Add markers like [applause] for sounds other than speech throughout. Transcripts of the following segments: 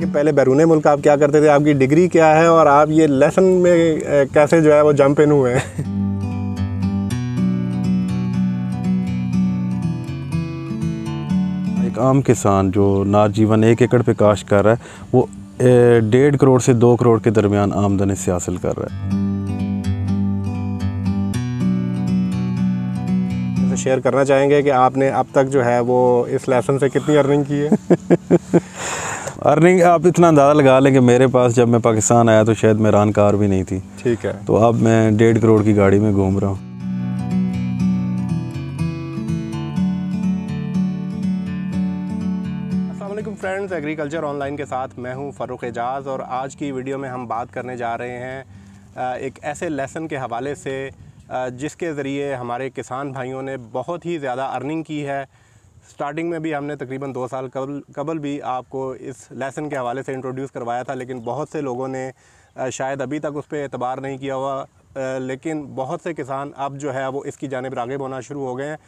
कि पहले बैरून मुल्क आप क्या करते थे आपकी डिग्री क्या है और आप ये लेसन में कैसे जो है वो जंप इन हुए हैं एक आम किसान जो नाजीवन एक एकड़ पे काश कर रहा है वो डेढ़ करोड़ से दो करोड़ के दरमियान आमदनी से हासिल कर रहा है शेयर करना चाहेंगे कि आपने अब तक जो है वो इस लेसन से कितनी अर्निंग की है [laughs] अर्निंग आप इतना अंदाज़ा लगा लें कि मेरे पास जब मैं पाकिस्तान आया तो शायद मेरान कार भी नहीं थी ठीक है तो अब मैं डेढ़ करोड़ की गाड़ी में घूम रहा हूँ फ्रेंड्स एग्रीकल्चर ऑनलाइन के साथ मैं हूं फ़ारूक एजाज और आज की वीडियो में हम बात करने जा रहे हैं एक ऐसे लेसन के हवाले से जिसके ज़रिए हमारे किसान भाइयों ने बहुत ही ज़्यादा अर्निंग की है स्टार्टिंग में भी हमने तकरीबन दो साल कबल कबल भी आपको इस लेसन के हवाले से इंट्रोड्यूस करवाया था लेकिन बहुत से लोगों ने शायद अभी तक उस पर एतबार नहीं किया हुआ लेकिन बहुत से किसान अब जो है वो इसकी जानब रागब होना शुरू हो गए हैं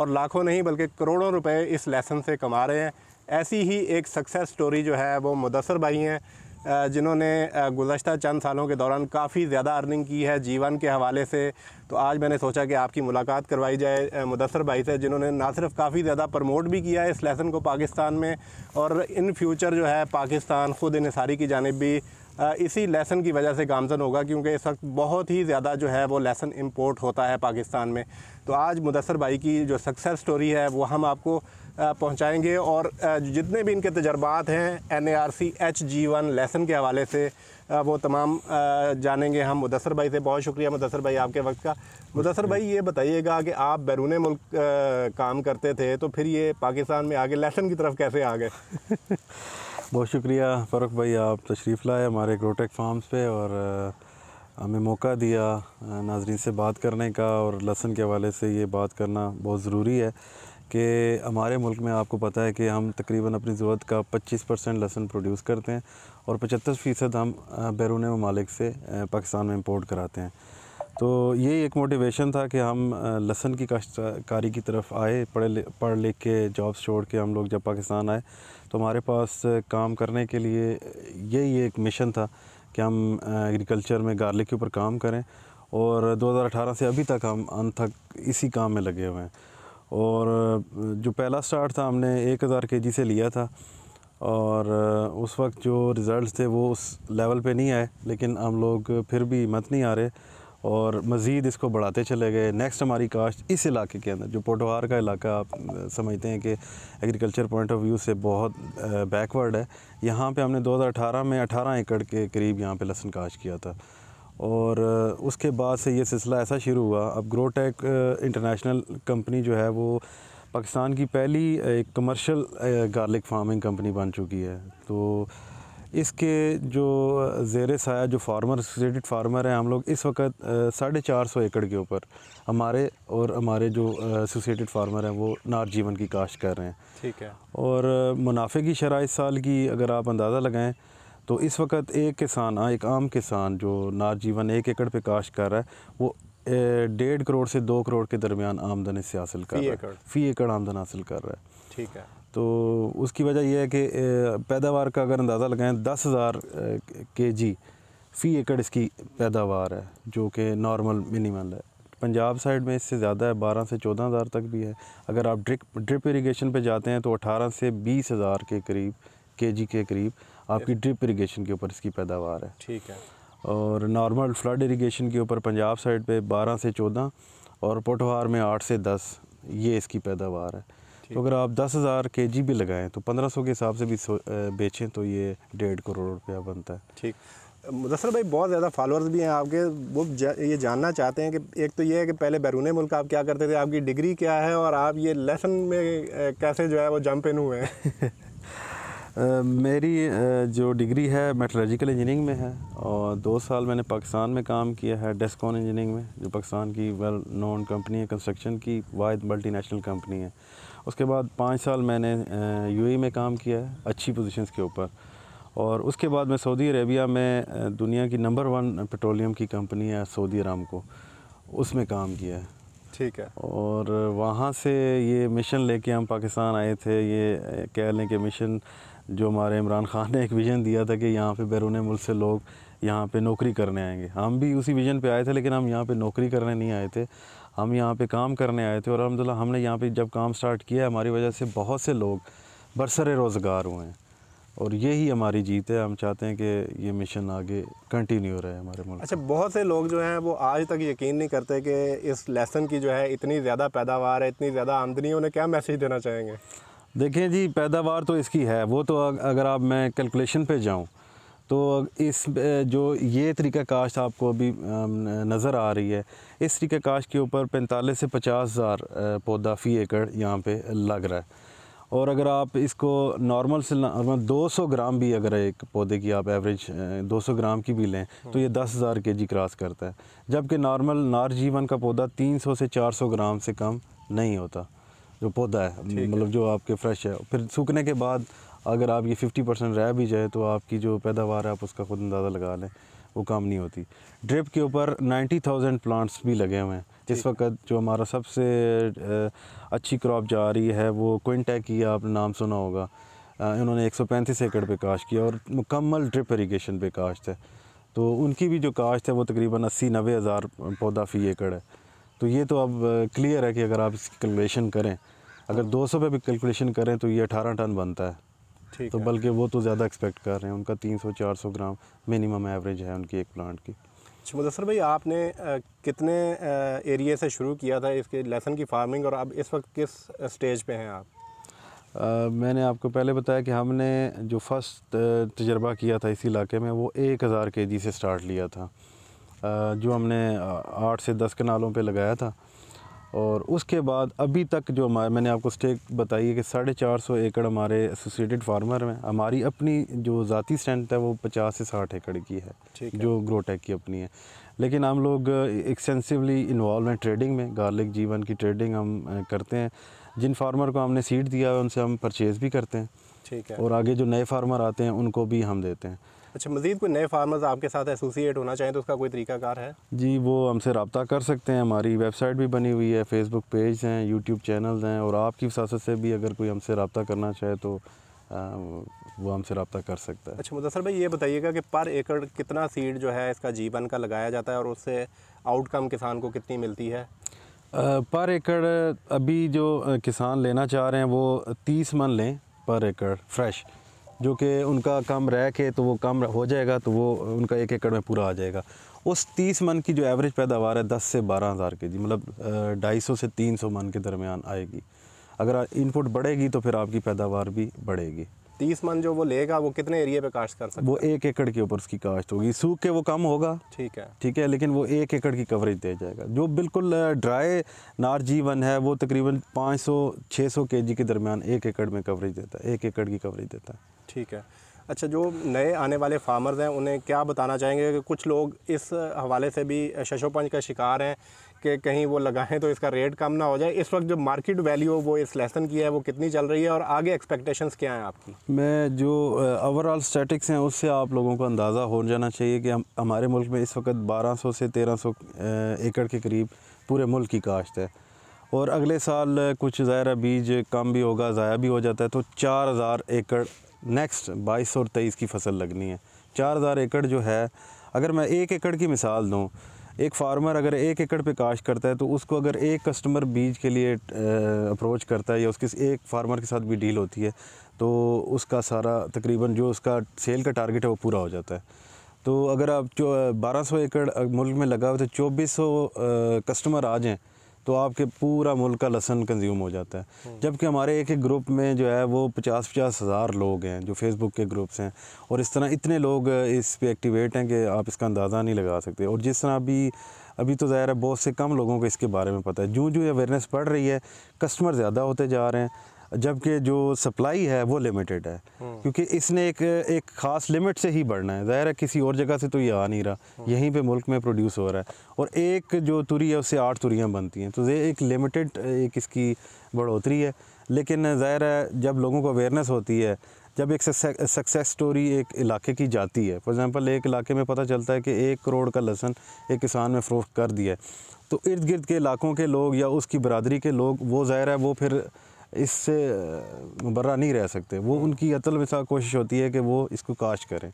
और लाखों नहीं बल्कि करोड़ों रुपए इस लेसन से कमा रहे हैं ऐसी ही एक सक्सेस स्टोरी जो है वो मुदसर भाई हैं जिन्होंने गुज्त चंद सालों के दौरान काफ़ी ज़्यादा अर्निंग की है जीवन के हवाले से तो आज मैंने सोचा कि आपकी मुलाकात करवाई जाए मुदसर भाई से जिन्होंने ना सिर्फ काफ़ी ज़्यादा प्रमोट भी किया है इस लेसन को पाकिस्तान में और इन फ्यूचर जो है पाकिस्तान ख़ुद इसारी की जानब भी इसी लेसन की वजह से गामजन होगा क्योंकि इस वक्त बहुत ही ज़्यादा जो है वो लेसन इम्पोर्ट होता है पाकिस्तान में तो आज मुदसर भाई की जो सक्सेस स्टोरी है वो हम आपको पहुंचाएंगे और जितने भी इनके तजर्बात हैं N A R C H G one lesson के हवाले से वो तमाम जानेंगे हम मुदसर भाई से बहुत शुक्रिया मुदसर भाई आपके वक्त का मुदसर भाई ये बताइएगा कि आप बैरून मुल्क काम करते थे तो फिर ये पाकिस्तान में आगे लेसन की तरफ कैसे आ गए [laughs] बहुत शुक्रिया फ़रुख भाई आप तशरीफ़ लाए हमारे ग्रोटेक फार्म्स पे और हमें मौका दिया नाजरीन से बात करने का और लहसन के हवाले से ये बात करना बहुत ज़रूरी है कि हमारे मुल्क में आपको पता है कि हम तकरीबन अपनी ज़रूरत का 25 परसेंट लहसन प्रोड्यूस करते हैं और पचहत्तर फ़ीसद हम बैरून ममालिक से पाकिस्तान में इम्पोर्ट कराते हैं तो ये एक मोटिवेशन था कि हम लहसन की काश्तकारी की तरफ आए पढ़े पढ़ लिख के जॉब्स छोड़ के हम लोग जब पाकिस्तान आए तो हमारे पास काम करने के लिए यही एक मिशन था कि हम एग्रीकल्चर में गार्लिक के ऊपर काम करें और 2018 से अभी तक हम तक इसी काम में लगे हुए हैं और जो पहला स्टार्ट था हमने एक हज़ार के जी से लिया था और उस वक्त जो रिज़ल्ट थे वो उस लेवल पे नहीं आए लेकिन हम लोग फिर भी हिम्मत नहीं आ रहे और मज़ीद इसको बढ़ाते चले गए नेक्स्ट हमारी काश्त इस इलाके के अंदर जो पोटोहार का इलाका आप समझते हैं कि एग्रीकल्चर पॉइंट ऑफ व्यू से बहुत बैकवर्ड है यहाँ पे हमने 2018 में 18 एकड़ के करीब यहाँ पे लहसुन काश्त किया था और उसके बाद से ये सिलसिला ऐसा शुरू हुआ अब ग्रोटेक इंटरनेशनल कंपनी जो है वो पाकिस्तान की पहली एक कमर्शियल गार्लिक फार्मिंग कंपनी बन चुकी है तो इसके जो जेर साया जो फार्मर एसोसिएटेड फार्मर हैं हम लोग इस वक्त साढ़े चार सौ एकड़ के ऊपर हमारे और हमारे जो एसोसिएटेड फार्मर हैं वो नार जीवन की काश्त कर रहे हैं ठीक है और मुनाफे की इस साल की अगर आप अंदाज़ा लगाएं तो इस वक्त एक किसान हाँ, एक आम किसान जो नाजीवन एक एकड़ पे काश कर रहा है वो डेढ़ करोड़ से दो करोड़ के दरमियान आमदन इससे हासिल कर रहा है फ़ी एकड़ आमदन हासिल कर रहा है ठीक है तो उसकी वजह यह है कि पैदावार का अगर अंदाज़ा लगाएं दस हज़ार के जी फ़ी एकड़ इसकी पैदावार है जो कि नॉर्मल मिनिमल है पंजाब साइड में इससे ज़्यादा है बारह से चौदह हज़ार तक भी है अगर आप ड्रिप ड्रिप इरीगेशन पर जाते हैं तो अठारह से बीस हज़ार के करीब के जी के करीब आपकी ड्रिप इरीगेशन के ऊपर इसकी पैदावार है ठीक है और नॉर्मल फ्लड इरीगेशन के ऊपर पंजाब साइड पे 12 से 14 और पोटवार में 8 से 10 ये इसकी पैदावार है तो अगर आप दस हज़ार के जी भी लगाएं तो पंद्रह सौ के हिसाब से भी बेचें तो ये डेढ़ करोड़ रुपया बनता है ठीक मुदसर भाई बहुत ज़्यादा फॉलोअर्स भी हैं आपके वो जा, ये जानना चाहते हैं कि एक तो ये है कि पहले बैरून मुल्क आप क्या करते थे आपकी डिग्री क्या है और आप ये लेसन में कैसे जो है वो जंप इन हुए हैं [laughs] मेरी जो डिग्री है मेटलॉजिकल इंजीनियरिंग में है और दो साल मैंने पाकिस्तान में काम किया है डेस्कॉन इंजीनियरिंग में जो पाकिस्तान की वेल नोन कंपनी है कंस्ट्रक्शन की वाद मल्टीनेशनल कंपनी है उसके बाद पाँच साल मैंने यूएई में काम किया है अच्छी पोजीशंस के ऊपर और उसके बाद मैं सऊदी अरेबिया में दुनिया की नंबर वन पेट्रोलियम की कंपनी है सऊदी आराम को उसमें काम किया है ठीक है और वहाँ से ये मिशन लेके हम पाकिस्तान आए थे ये कह लें कि मिशन जो हमारे इमरान खान ने एक विज़न दिया था कि यहाँ पे बैरून मुल्क से लोग यहाँ पे नौकरी करने आएंगे हम भी उसी विज़न पे आए थे लेकिन हम यहाँ पे नौकरी करने नहीं आए थे हम यहाँ पे काम करने आए थे और अलहमदिल्ला हमने यहाँ पे जब काम स्टार्ट किया हमारी वजह से बहुत से लोग बरसर रोज़गार हुए हैं और यही हमारी जीत है हम चाहते हैं कि ये मिशन आगे कंटिन्यू रहे हमारे मुल्क अच्छा बहुत से लोग जो हैं वो आज तक यकीन नहीं करते कि इस लेसन की जो है इतनी ज़्यादा पैदावार है इतनी ज़्यादा आमदनी उन्हें क्या मैसेज देना चाहेंगे देखें जी पैदावार तो इसकी है वो तो अगर आप मैं कैलकुलेशन पे जाऊं तो इस जो ये तरीका काश्त आपको अभी नज़र आ रही है इस तरीका काश्त के ऊपर पैंतालीस से पचास हज़ार पौधा फ़ी एकड़ यहाँ पे लग रहा है और अगर आप इसको नॉर्मल से दो सौ ग्राम भी अगर एक पौधे की आप एवरेज दो सौ ग्राम की भी लें तो ये दस हज़ार के जी क्रॉस करता है जबकि नॉर्मल नार जीवन का पौधा तीन सौ से चार सौ ग्राम से कम नहीं होता जो पौधा है मतलब जो आपके फ्रेश है फिर सूखने के बाद अगर आप ये फिफ्टी परसेंट रह भी जाए तो आपकी जो पैदावार है आप उसका खुद अंदाज़ा लगा लें वो काम नहीं होती ड्रिप के ऊपर नाइन्टी थाउजेंड प्लांट्स भी लगे हुए हैं जिस वक्त जो हमारा सबसे अच्छी क्रॉप जा रही है वो क्विंटैक की आप नाम सुना होगा इन्होंने एक सौ पैंतीस एकड़ पे काश्त किया और मुकम्मल ड्रिप इरीगेशन पे काश्त है तो उनकी भी जो काश्त है वो तकरीबन अस्सी नबे हज़ार पौधा फ़ी एकड़ है तो ये तो अब क्लियर है कि अगर आप इसकी कैलकुलेशन करें अगर 200 हाँ। पे भी कैलकुलेशन करें तो ये 18 टन बनता है ठीक तो बल्कि वो तो ज़्यादा एक्सपेक्ट कर रहे हैं उनका 300-400 ग्राम मिनिमम एवरेज है उनकी एक प्लांट की अच्छा मुदसर भाई आपने आ, कितने एरिए से शुरू किया था इसके लहसन की फार्मिंग और अब इस वक्त किस स्टेज पे हैं आप आ, मैंने आपको पहले बताया कि हमने जो फर्स्ट तजर्बा किया था इस इलाके में वो एक हज़ार के जी से स्टार्ट लिया था जो हमने आठ से दस कनालों पे लगाया था और उसके बाद अभी तक जो हमारे मैंने आपको स्टेक बताई है कि साढ़े चार सौ एकड़ हमारे एसोसिएटेड फार्मर हैं हमारी अपनी जो ज़ाती स्ट्रेंथ है वो पचास से साठ एकड़ की है जो ग्रोटेक की अपनी है लेकिन हम लोग एक्सटेंसिवली इन्वॉल्व हैं ट्रेडिंग में गार्लिक जीवन की ट्रेडिंग हम करते हैं जिन फार्मर को हमने सीड दिया है उनसे हम परचेज़ भी करते हैं ठीक है और आगे जो नए फार्मर आते हैं उनको भी हम देते हैं अच्छा मज़ीद कोई नए फार्मर आपके साथ एसोसिएट होना चाहें तो उसका कोई तरीकाकार है जी वो हमसे रबता कर सकते हैं हमारी वेबसाइट भी बनी हुई है फेसबुक पेज हैं यूट्यूब चैनल हैं और आपकी वसासत से भी अगर कोई हमसे रबता करना चाहे तो वो हमसे रबता कर सकता है अच्छा मुदसर भाई ये बताइएगा कि पर एकड़ कितना सीड जो है इसका जीवन का लगाया जाता है और उससे आउटकम किसान को कितनी मिलती है पर एकड़ अभी जो किसान लेना चाह रहे हैं वो तीस मन लें पर एकड़ फ्रेश जो कि उनका काम रह के तो वो काम हो जाएगा तो वो उनका एक एकड़ में पूरा आ जाएगा उस तीस मन की जो एवरेज पैदावार है दस से बारह हज़ार के जी मतलब ढाई सौ से तीन सौ मन के दरमियान आएगी अगर इनपुट बढ़ेगी तो फिर आपकी पैदावार भी बढ़ेगी तीस मन जो वो लेगा वो कितने एरिया पे काश्त कर सकता है वो एक एकड़ के ऊपर उसकी काश्त होगी सूख के वो कम होगा ठीक है ठीक है लेकिन वो एक एकड़ की कवरेज दे जाएगा जो बिल्कुल ड्राई नार जी वन है वो तकरीबन 500 600 जी के दरमियान एक एकड़ में कवरेज देता है एक एकड़ की कवरेज देता है ठीक है अच्छा जो नए आने वाले फार्मर्स हैं उन्हें क्या बताना चाहेंगे कि कुछ लोग इस हवाले से भी शशोपंच का शिकार हैं कि कहीं वो लगाएं तो इसका रेट कम ना हो जाए इस वक्त जो मार्केट वैल्यू वो इस लेसन की है वो कितनी चल रही है और आगे एक्सपेक्टेशंस क्या हैं आपकी मैं जो ओवरऑल स्टैटिक्स हैं उससे आप लोगों को अंदाज़ा हो जाना चाहिए कि हम हमारे मुल्क में इस वक्त 1200 से 1300 एकड़ के करीब पूरे मुल्क की काश्त है और अगले साल कुछ ज़ायरा बीज कम भी होगा ज़ाया भी हो जाता है तो चार हज़ार एकड़ नेक्स्ट बाईस और तेईस की फसल लगनी है चार हज़ार एकड़ जो है अगर मैं एक एकड़ की मिसाल दूँ एक फार्मर अगर एक एकड़ पे काश करता है तो उसको अगर एक कस्टमर बीज के लिए अप्रोच करता है या उसके एक फार्मर के साथ भी डील होती है तो उसका सारा तकरीबन जो उसका सेल का टारगेट है वो पूरा हो जाता है तो अगर आप जो बारह सौ एकड़ मुल्क में लगा हुआ तो चौबीस सौ कस्टमर आ जाएँ तो आपके पूरा मुल्क का लहसन कंज्यूम हो जाता है हम्म। जबकि हमारे एक एक ग्रुप में जो है वो पचास पचास हज़ार लोग हैं जो फेसबुक के ग्रुप्स हैं और इस तरह इतने लोग इस पर एक्टिवेट हैं कि आप इसका अंदाज़ा नहीं लगा सकते और जिस तरह अभी अभी तो ज़ाहिर है बहुत से कम लोगों को इसके बारे में पता है जूँ जूँ अवेयरनेस बढ़ रही है कस्टमर ज़्यादा होते जा रहे हैं जबकि जो सप्लाई है वो लिमिटेड है हम्म। क्योंकि इसने एक एक ख़ास लिमिट से ही बढ़ना है ज़ाहिर है किसी और जगह से तो ये आ नहीं रहा हम्म। यहीं पे मुल्क में प्रोड्यूस हो रहा है और एक जो तुरी है उससे आठ तुरियाँ बनती हैं तो ये एक लिमिटेड एक इसकी बढ़ोतरी है लेकिन ज़ाहिर है जब लोगों को अवेयरनेस होती है जब एक सक्सेस स्टोरी एक इलाके की जाती है फॉर एग्ज़ाम्पल एक इलाके में पता चलता है कि एक करोड़ का लहसन एक किसान ने फरोख कर दिया है तो इर्द गिर्द के इलाकों के लोग या उसकी बरदरी के लोग वो ज़ाहिर है वो फिर इससे मुबर्रा नहीं रह सकते वो उनकी अतल मिसा कोशिश होती है कि वो इसको काश करें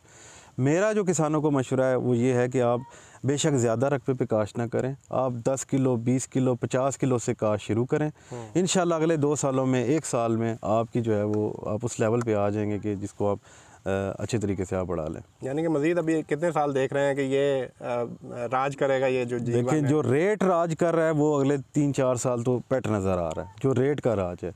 मेरा जो किसानों को मशवरा है वो ये है कि आप बेशक ज़्यादा रकबे पे काश्त ना करें आप 10 किलो 20 किलो 50 किलो से काश शुरू करें हम्म। इन अगले दो सालों में एक साल में आपकी जो है वो आप उस लेवल पे आ जाएंगे कि जिसको आप अच्छे तरीके से आप बढ़ा लें यानी कि मज़ीद अभी कितने साल देख रहे हैं कि ये राज करेगा ये जो देखिए जो रेट राज कर रहा है वो अगले तीन चार साल तो पेट नज़र आ रहा है जो रेट का राज है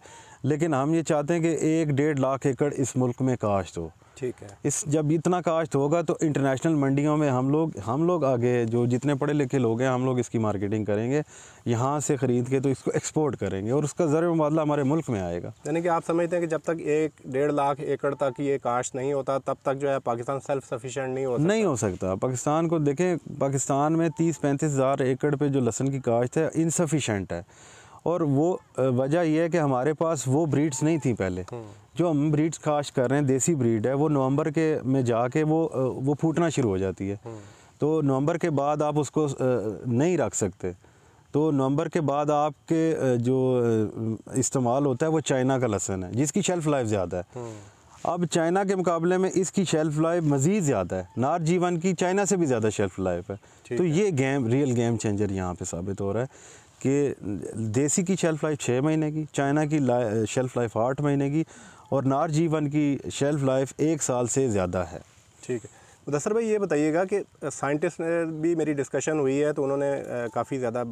लेकिन हम ये चाहते हैं कि एक डेढ़ लाख एकड़ इस मुल्क में काश्त हो ठीक है इस जब इतना काश्त होगा तो इंटरनेशनल मंडियों में हम लोग हम लोग आगे जो जितने पढ़े लिखे लोग हैं हम लोग इसकी मार्केटिंग करेंगे यहाँ से ख़रीद के तो इसको एक्सपोर्ट करेंगे और उसका ज़र मुबादला हमारे मुल्क में आएगा यानी कि आप समझते हैं कि जब तक एक डेढ़ लाख एकड़ तक ये काश्त नहीं होता तब तक जो है पाकिस्तान सेल्फ सफिशेंट नहीं हो नहीं हो सकता पाकिस्तान को देखें पाकिस्तान में तीस पैंतीस हज़ार एकड़ पर जो लहसन की काश्त है इनसफिशेंट है और वो वजह यह है कि हमारे पास वो ब्रीड्स नहीं थी पहले हम्म। जो हम ब्रीड्स खाश कर रहे हैं देसी ब्रीड है वो नवंबर के में जाके वो वो फूटना शुरू हो जाती है हम्म। तो नवंबर के बाद आप उसको नहीं रख सकते तो नवंबर के बाद आपके जो इस्तेमाल होता है वो चाइना का लहसन है जिसकी शेल्फ़ लाइफ ज़्यादा है हम्म। अब चाइना के मुकाबले में इसकी शेल्फ लाइफ मज़ीद ज़्यादा है नार जीवन की चाइना से भी ज़्यादा शेल्फ लाइफ है तो ये गेम रियल गेम चेंजर यहाँ पे साबित हो रहा है कि देसी की शेल्फ़ लाइफ छः महीने की चाइना की शेल्फ़ लाइफ आठ महीने की और नार जी वन की शेल्फ़ लाइफ एक साल से ज़्यादा है ठीक है मुदसर भाई ये बताइएगा कि साइंटिस्ट ने भी मेरी डिस्कशन हुई है तो उन्होंने काफ़ी ज़्यादा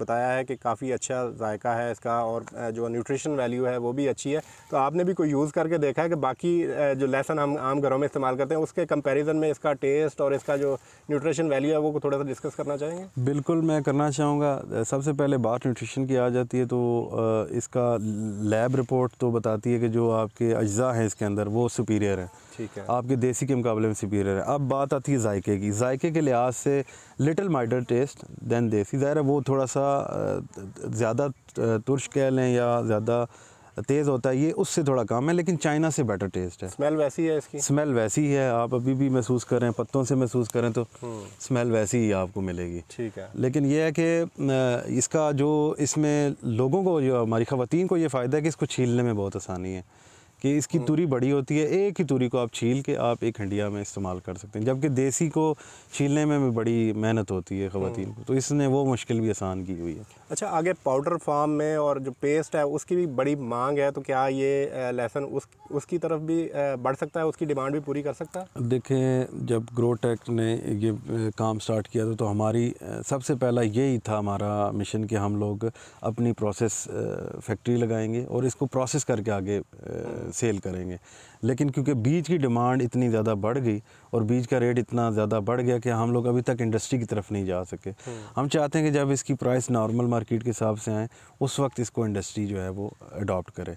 बताया है कि काफ़ी अच्छा जायका है इसका और जो न्यूट्रिशन वैल्यू है वो भी अच्छी है तो आपने भी कोई यूज़ करके देखा है कि बाकी जो लहसन हम आम घरों में इस्तेमाल करते हैं उसके कंपेरिजन में इसका टेस्ट और इसका जो न्यूट्रिशन वैल्यू है वो थोड़ा सा डिस्कस करना चाहेंगे बिल्कुल मैं करना चाहूँगा सबसे पहले बात न्यूट्रिशन की आ जाती है तो इसका लैब रिपोर्ट तो बताती है कि जो आपके अज्जा हैं इसके अंदर वो सुपीरियर है ठीक है आपके देसी के मुकाबले में सुपीरियर है अब बात आती है जायके की जायके के लिहाज से लिटिल माइडर टेस्ट दैन देसी ज़ाहिर है वो थोड़ा सा ज़्यादा तुर्श कह लें या ज़्यादा तेज़ होता है ये उससे थोड़ा कम है लेकिन चाइना से बेटर टेस्ट है स्मेल वैसी है इसकी स्मेल वैसी है आप अभी भी महसूस करें पत्तों से महसूस करें तो स्मेल हम्म। वैसी ही आपको मिलेगी ठीक है लेकिन यह है कि इसका जो इसमें लोगों को जो हमारी ख़वान को ये फ़ायदा है कि इसको छीलने में बहुत आसानी है कि इसकी हम्म। तुरी बड़ी होती है एक ही तुरी को आप छील के आप एक हंडिया में इस्तेमाल कर सकते हैं जबकि देसी को छीलने में भी बड़ी मेहनत होती है ख़वान हम्म। को तो इसने वो मुश्किल भी आसान की हुई है अच्छा आगे पाउडर फार्म में और जो पेस्ट है उसकी भी बड़ी मांग है तो क्या ये लेसन उस उसकी तरफ भी बढ़ सकता है उसकी डिमांड भी पूरी कर सकता है देखें जब ग्रोटेक ने ये काम स्टार्ट किया था तो, तो हमारी सबसे पहला यही था हमारा मिशन कि हम लोग अपनी प्रोसेस फैक्ट्री लगाएंगे और इसको प्रोसेस करके आगे हम्म। सेल करेंगे लेकिन क्योंकि बीज की डिमांड इतनी ज़्यादा बढ़ गई और बीज का रेट इतना ज़्यादा बढ़ गया कि हम लोग अभी तक इंडस्ट्री की तरफ नहीं जा सके हम्म। हम चाहते हैं कि जब इसकी प्राइस नॉर्मल मार्केट के हिसाब से आए उस वक्त इसको इंडस्ट्री जो है वो अडोप्ट करे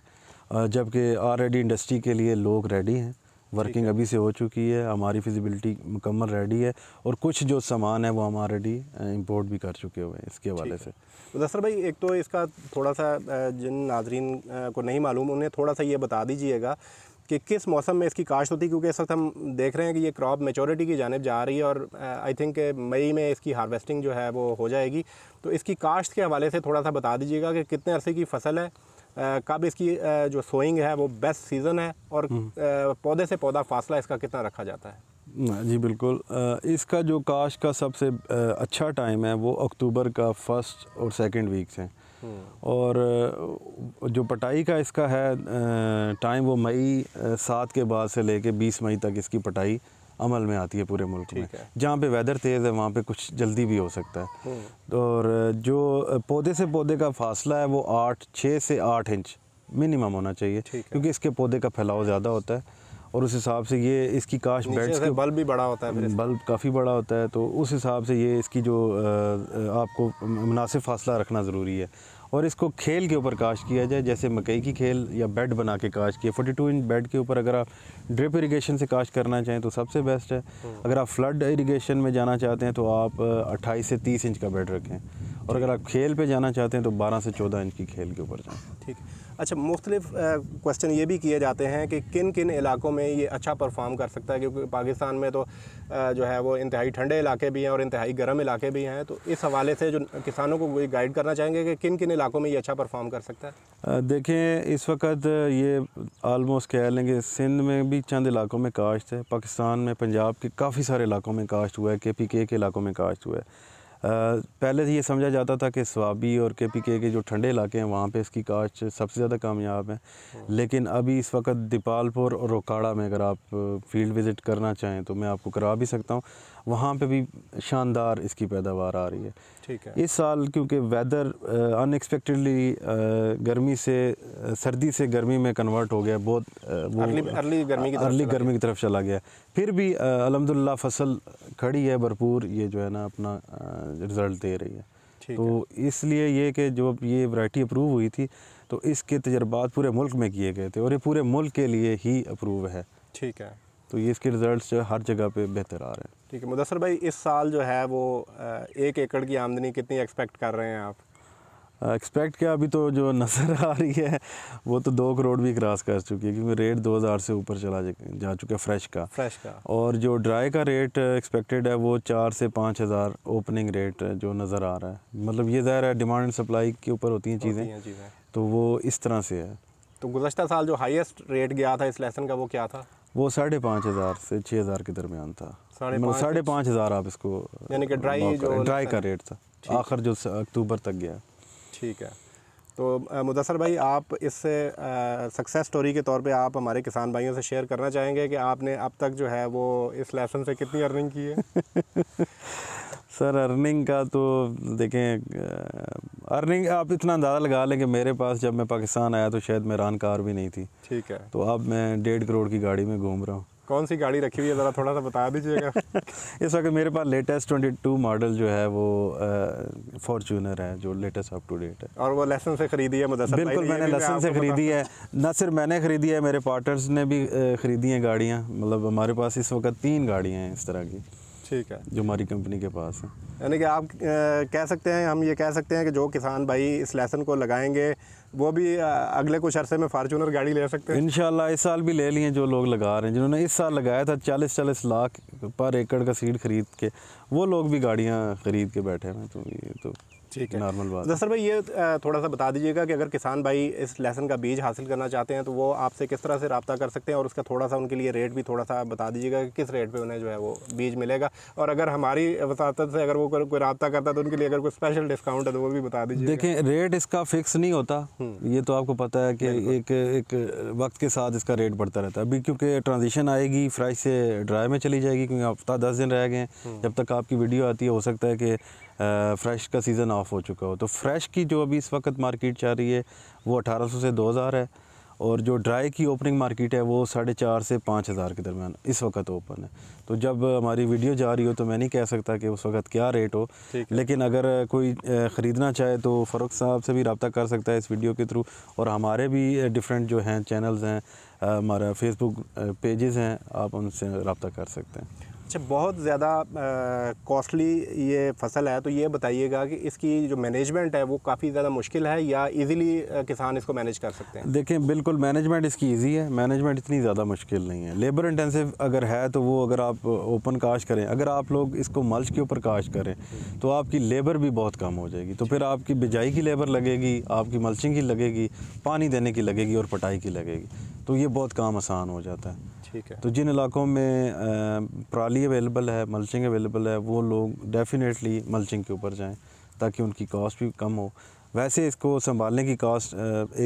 जबकि ऑलरेडी इंडस्ट्री के लिए लोग रेडी हैं वर्किंग अभी से हो चुकी है हमारी फिजिबिलिटी मुकम्मल रेडी है और कुछ जो सामान है वो हम ऑलरेडी इम्पोर्ट भी कर चुके हुए हैं इसके हवाले से तो दसर भाई एक तो इसका थोड़ा सा जिन नाजरीन को नहीं मालूम उन्हें थोड़ा सा ये बता दीजिएगा कि किस मौसम में इसकी काश्त होती है क्योंकि इस वक्त हम देख रहे हैं कि ये क्रॉप मेचोरिटी की जानब जा रही है और आई थिंक मई में इसकी हार्वेस्टिंग जो है वो हो जाएगी तो इसकी काश्त के हवाले से थोड़ा सा बता दीजिएगा कि कितने अरसे की फसल है कब इसकी जो सोइंग है वो बेस्ट सीज़न है और हम्म। पौधे से पौधा फासला इसका कितना रखा जाता है जी बिल्कुल इसका जो काश का सबसे अच्छा टाइम है वो अक्टूबर का फर्स्ट और सेकंड वीक्स हैं हम्म। और जो पटाई का इसका है टाइम वो मई सात के बाद से लेके बीस मई तक इसकी पटाई अमल में आती है पूरे मुल्क में जहाँ पे वेदर तेज़ है वहाँ पे कुछ जल्दी भी हो सकता है और जो पौधे से पौधे का फासला है वो आठ छः से आठ इंच मिनिमम होना चाहिए क्योंकि इसके पौधे का फैलाव ज़्यादा होता है और उस हिसाब से ये इसकी काश बैठ के बल्ब भी बड़ा होता है बल्ब काफ़ी बड़ा होता है तो उस हिसाब से ये इसकी जो आपको मुनासिब फासला रखना ज़रूरी है और इसको खेल के ऊपर काश किया जाए जैसे मकई की खेल या बेड बना के काश किए 42 इंच बेड के ऊपर अगर आप ड्रिप इरीगेशन से काश करना चाहें तो सबसे बेस्ट है हम्म। अगर आप फ्लड इरीगेशन में जाना चाहते हैं तो आप अट्ठाईस से तीस इंच का बेड रखें और अगर आप खेल पर जाना चाहते हैं तो बारह से चौदह इंच की खेल के ऊपर जाएँ ठीक है अच्छा मुख्तलिफ क्वेश्चन ये भी किए जाते हैं कि किन किन इलाकों में ये अच्छा परफॉर्म कर सकता है क्योंकि पाकिस्तान में तो जो है वो इंतहाई ठंडे इलाके भी हैं और इंतहाई गर्म इलाके भी हैं तो इस हवाले से जो किसानों को गाइड करना चाहेंगे कि किन किन इलाकों में ये अच्छा परफॉर्म कर सकता है देखें इस वक्त ये आलमोस्ट कह लेंगे सिंध में भी चंद इलाकों में काश्त है पाकिस्तान में पंजाब के काफ़ी सारे इलाकों में काश्त हुआ है के पी के इलाकों में काश्त हुआ है पहले से तो ये समझा जाता था कि स्वाबी और के पी के के जो ठंडे इलाके हैं वहाँ पे इसकी काश्त सबसे ज़्यादा कामयाब है हाँ। लेकिन अभी इस वक्त दीपालपुर और रोकाड़ा में अगर आप फील्ड विज़िट करना चाहें तो मैं आपको करा भी सकता हूँ वहाँ पे भी शानदार इसकी पैदावार आ रही है ठीक है इस साल क्योंकि वेदर अनएक्सपेक्टेडली uh, uh, गर्मी से uh, सर्दी से गर्मी में कन्वर्ट हो गया बहुत अर्ली, अर्ली गर्मी की अर्ली गर्मी की तरफ चला गया फिर भी अलहमदिल्ला फसल खड़ी है भरपूर ये जो है ना अपना रिज़ल्ट दे रही है तो इसलिए ये कि जो ये वैरायटी अप्रूव हुई थी तो इसके तजर्बात पूरे मुल्क में किए गए थे और ये पूरे मुल्क के लिए ही अप्रूव है ठीक है तो ये इसके रिज़ल्ट जो हर जगह पे बेहतर आ रहे हैं ठीक है मुदसर भाई इस साल जो है वो एक एकड़ की आमदनी कितनी एक्सपेक्ट कर रहे हैं आप एक्सपेक्ट क्या अभी तो जो नज़र आ रही है वो तो दो करोड़ भी क्रॉस कर चुकी है क्योंकि रेट दो हज़ार से ऊपर चला जा चुका है फ्रेश का फ्रेश का और जो ड्राई का रेट एक्सपेक्टेड है वो चार से पाँच हज़ार ओपनिंग रेट जो नज़र आ रहा है मतलब ये ज़ाहिर है डिमांड एंड सप्लाई के ऊपर होती हैं चीज़ें तो वो इस तरह से है तो गुजशत साल जो हाइस्ट रेट गया था इस लेसन का वो क्या था वो साढ़े पाँच हज़ार से छः हज़ार के दरमियान था साढ़े मतलब पाँच हज़ार आप इसको यानी कि ड्राई जो ड्राई का रेट था आखिर जो अक्टूबर तक गया ठीक है तो मुदसर भाई आप इस सक्सेस स्टोरी के तौर पे आप हमारे किसान भाइयों से शेयर करना चाहेंगे कि आपने अब तक जो है वो इस लेसन से कितनी अर्निंग की है [laughs] सर अर्निंग का तो देखें अर्निंग आप इतना अंदाज़ा लगा लें कि मेरे पास जब मैं पाकिस्तान आया तो शायद मेरान कार भी नहीं थी ठीक है तो अब मैं डेढ़ करोड़ की गाड़ी में घूम रहा हूँ कौन सी गाड़ी रखी हुई है ज़रा थोड़ा सा बता दीजिएगा इस [laughs] वक्त मेरे पास लेटेस्ट ट्वेंटी टू मॉडल जो है वो फॉर्चूनर है जो लेटेस्ट अप टू डेट है और वो लेसन से ख़रीदी है मुदसर बिल्कुल मैंने लेसन से ख़रीदी है न सिर्फ मैंने ख़रीदी है मेरे पार्टनर्स ने भी ख़रीदी हैं गाड़ियाँ मतलब हमारे पास इस वक्त तीन गाड़ियाँ हैं इस तरह की ठीक है जो हमारी कंपनी के पास है यानी कि आप कह सकते हैं हम ये कह सकते हैं कि जो किसान भाई इस लेसन को लगाएंगे वो भी अगले कुछ अरसे में फार्चूनर गाड़ी ले सकते हैं इन इस साल भी ले लिए जो लोग लगा रहे हैं जिन्होंने इस साल लगाया था चालीस चालीस लाख पर एकड़ का सीड खरीद के वो लोग भी गाड़ियाँ ख़रीद के बैठे हैं तो ये तो ठीक है नॉर्मल बात दरअसल भाई ये थोड़ा सा बता दीजिएगा कि अगर किसान भाई इस लहसन का बीज हासिल करना चाहते हैं तो वो आपसे किस तरह से रबता कर सकते हैं और उसका थोड़ा सा उनके लिए रेट भी थोड़ा सा बता दीजिएगा कि किस रेट पर उन्हें जो है वो बीज मिलेगा और अगर हमारी वसात से अगर वो कोई रबता करता है तो उनके लिए अगर कोई स्पेशल डिस्काउंट है तो वो भी बता दीजिए देखें रेट इसका फिक्स नहीं होता हम्म। ये तो आपको पता है कि एक एक वक्त के साथ इसका रेट बढ़ता रहता है अभी क्योंकि ट्रांजिशन आएगी फ्राई से ड्राई में चली जाएगी क्योंकि हफ्ता दस दिन रह गए हम्म। जब तक आपकी वीडियो आती है हो सकता है कि फ़्रेश का सीज़न ऑफ हो चुका हो तो फ़्रेश की जो अभी इस वक्त मार्केट जा रही है वो 1800 से 2000 है और जो ड्राई की ओपनिंग मार्केट है वो साढ़े चार से पाँच हज़ार के दरमियान इस वक्त ओपन है तो जब हमारी वीडियो जा रही हो तो मैं नहीं कह सकता कि उस वक्त क्या रेट हो लेकिन अगर कोई ख़रीदना चाहे तो फरोख साहब से भी रबता कर सकता है इस वीडियो के थ्रू और हमारे भी डिफरेंट जो हैं चैनल्स हैं हमारा फेसबुक पेजेस हैं आप उनसे रबता कर सकते हैं अच्छा बहुत ज़्यादा कॉस्टली ये फसल है तो ये बताइएगा कि इसकी जो मैनेजमेंट है वो काफ़ी ज़्यादा मुश्किल है या इजीली किसान इसको मैनेज कर सकते हैं देखें बिल्कुल मैनेजमेंट इसकी इजी है मैनेजमेंट इतनी ज़्यादा मुश्किल नहीं है लेबर इंटेंसिव अगर है तो वो अगर आप ओपन काश करें अगर आप लोग इसको मल्च के ऊपर काश करें तो आपकी लेबर भी बहुत कम हो जाएगी तो फिर आपकी बिजाई की लेबर लगेगी आपकी मल्चिंग की लगेगी पानी देने की लगेगी और पटाई की लगेगी तो ये बहुत काम आसान हो जाता है ठीक है तो जिन इलाकों में पराली रेली अवेलेबल है मल्चिंग अवेलेबल है वो लोग डेफ़िनेटली मल्चिंग के ऊपर जाएँ ताकि उनकी कॉस्ट भी कम हो वैसे इसको संभालने की कॉस्ट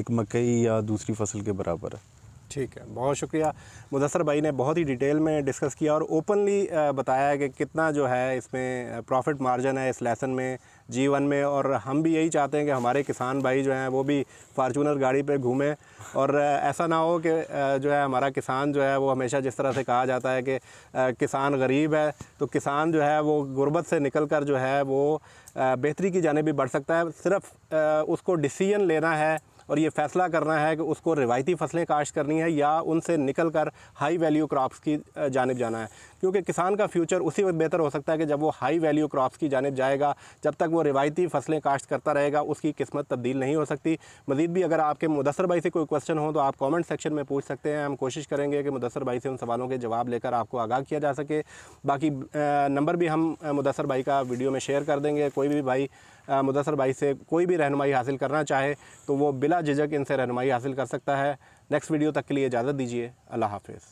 एक मकई या दूसरी फसल के बराबर है ठीक है बहुत शुक्रिया मुदसर भाई ने बहुत ही डिटेल में डिस्कस किया और ओपनली बताया कि कितना जो है इसमें प्रॉफिट मार्जिन है इस लेसन में जीवन में और हम भी यही चाहते हैं कि हमारे किसान भाई जो हैं वो भी फार्चूनर गाड़ी पे घूमें और ऐसा ना हो कि जो है हमारा किसान जो है वो हमेशा जिस तरह से कहा जाता है कि किसान गरीब है तो किसान जो है वो गुर्बत से निकल कर जो है वो बेहतरी की जाने भी बढ़ सकता है सिर्फ उसको डिसीजन लेना है और ये फैसला करना है कि उसको रिवायती फसलें काश्त करनी है या उनसे निकल कर हाई वैल्यू क्रॉप्स की जानब जाना है क्योंकि किसान का फ्यूचर उसी वक्त बेहतर हो सकता है कि जब वो हाई वैल्यू क्रॉप्स की जानब जाएगा जब तक वो रिवायती फसलें काश्त करता रहेगा उसकी किस्मत तब्दील नहीं हो सकती मजीद भी अगर आपके मुदसर भाई से कोई क्वेश्चन हो तो आप कॉमेंट सेक्शन में पूछ सकते हैं हम कोशिश करेंगे कि मुदसर भाई से उन सवालों के जवाब लेकर आपको आगाह किया जा सके बाकी नंबर भी हम मुदसर भाई का वीडियो में शेयर कर देंगे कोई भी भाई मुदसर भाई से कोई भी रहनमाई हासिल करना चाहे तो वो बिला झिझक इनसे रहनमाई हासिल कर सकता है नेक्स्ट वीडियो तक के लिए इजाज़त दीजिए अल्लाह हाफिज़